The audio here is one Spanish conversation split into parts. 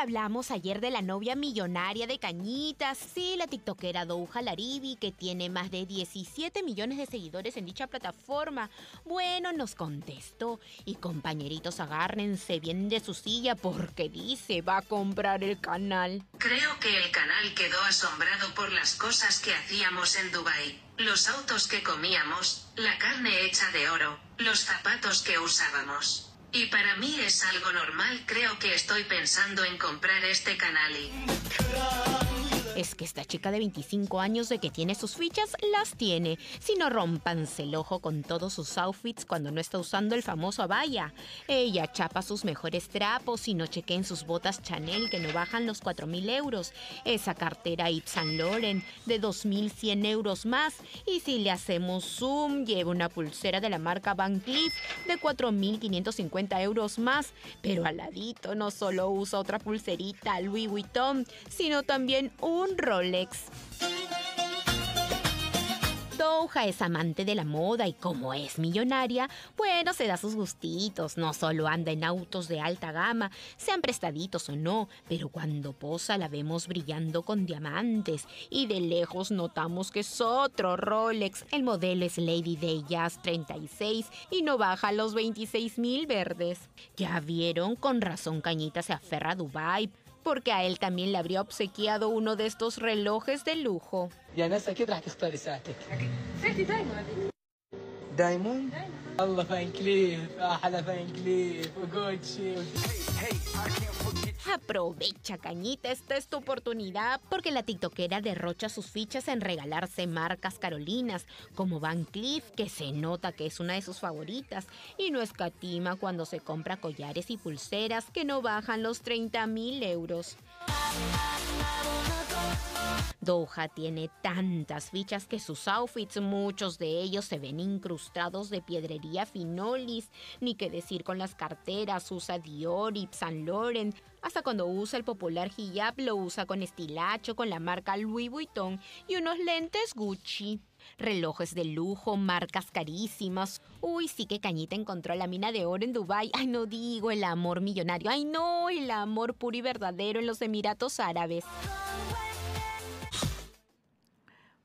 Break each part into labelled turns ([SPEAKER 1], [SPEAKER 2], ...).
[SPEAKER 1] hablamos ayer de la novia millonaria de Cañitas, sí, la tiktokera Douja Laribi, que tiene más de 17 millones de seguidores en dicha plataforma. Bueno, nos contestó. Y compañeritos, agárrense bien de su silla porque dice va a comprar el canal. Creo que el canal quedó asombrado por las cosas que hacíamos en Dubai, los autos que comíamos,
[SPEAKER 2] la carne
[SPEAKER 1] hecha de oro, los zapatos que usábamos. Y para mí es algo normal, creo que estoy pensando en comprar este canal y... Es que esta chica de 25 años de que tiene sus fichas, las tiene. Si no rompanse el ojo con todos sus outfits cuando no está usando el famoso abaya. Ella chapa sus mejores trapos y no chequeen sus botas Chanel que no bajan los 4.000 euros. Esa cartera Yves Saint Laurent de 2.100 euros más. Y si le hacemos zoom, lleva una pulsera de la marca Van Cleef de 4.550 euros más. Pero al ladito no solo usa otra pulserita Louis Vuitton, sino también un Rolex. Touja es amante de la moda y como es millonaria, bueno, se da sus gustitos, no solo anda en autos de alta gama, sean prestaditos o no, pero cuando posa la vemos brillando con diamantes y de lejos notamos que es otro Rolex. El modelo es Lady Day Jazz 36 y no baja los 26 mil verdes. Ya vieron, con razón Cañita se aferra a Dubai porque a él también le habría obsequiado uno de estos relojes de lujo. Aprovecha, Cañita, esta es tu oportunidad porque la tiktokera derrocha sus fichas en regalarse marcas carolinas como Van Cleef, que se nota que es una de sus favoritas, y no escatima cuando se compra collares y pulseras que no bajan los 30 mil euros. Doha tiene tantas fichas que sus outfits, muchos de ellos se ven incrustados de piedrería finolis, ni qué decir con las carteras, usa Dior, y Saint Laurent, hasta cuando usa el popular hijab lo usa con estilacho, con la marca Louis Vuitton y unos lentes Gucci. Relojes de lujo, marcas carísimas. Uy, sí que Cañita encontró la mina de oro en Dubái. Ay, no digo el amor millonario. Ay, no, el amor puro y verdadero en los Emiratos Árabes.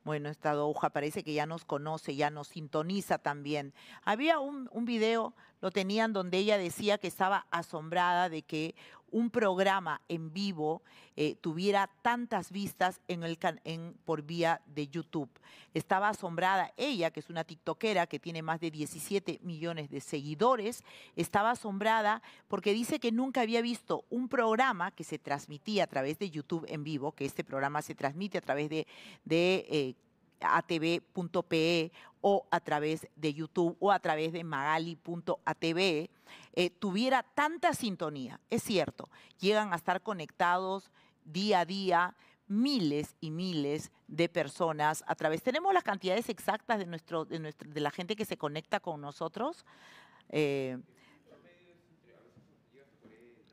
[SPEAKER 2] Bueno, esta Douja parece que ya nos conoce, ya nos sintoniza también. Había un, un video lo tenían donde ella decía que estaba asombrada de que un programa en vivo eh, tuviera tantas vistas en el en, por vía de YouTube. Estaba asombrada ella, que es una tiktokera que tiene más de 17 millones de seguidores, estaba asombrada porque dice que nunca había visto un programa que se transmitía a través de YouTube en vivo, que este programa se transmite a través de, eh, atv.pe o a través de YouTube o a través de magali.atv, eh, tuviera tanta sintonía. Es cierto, llegan a estar conectados día a día miles y miles de personas a través. Tenemos las cantidades exactas de, nuestro, de, la gente que se conecta con nosotros. Eh,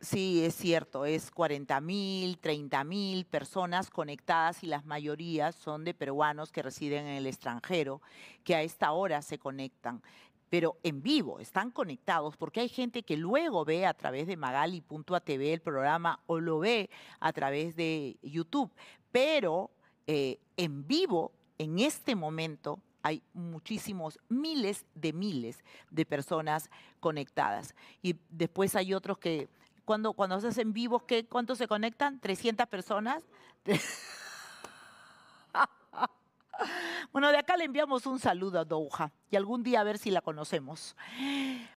[SPEAKER 2] Sí, es cierto, es 40 mil, 30 mil personas conectadas y las mayorías son de peruanos que residen en el extranjero, que a esta hora se conectan pero en vivo, están conectados, porque hay gente que luego ve a través de magali.tv el programa o lo ve a través de YouTube, pero eh, en vivo, en este momento, hay muchísimos, miles de miles de personas conectadas. Y después hay otros que cuando, cuando hacen vivos, ¿qué? ¿cuántos se conectan? ¿300 personas? bueno, de acá le enviamos un saludo a Douja y algún día a ver si la conocemos.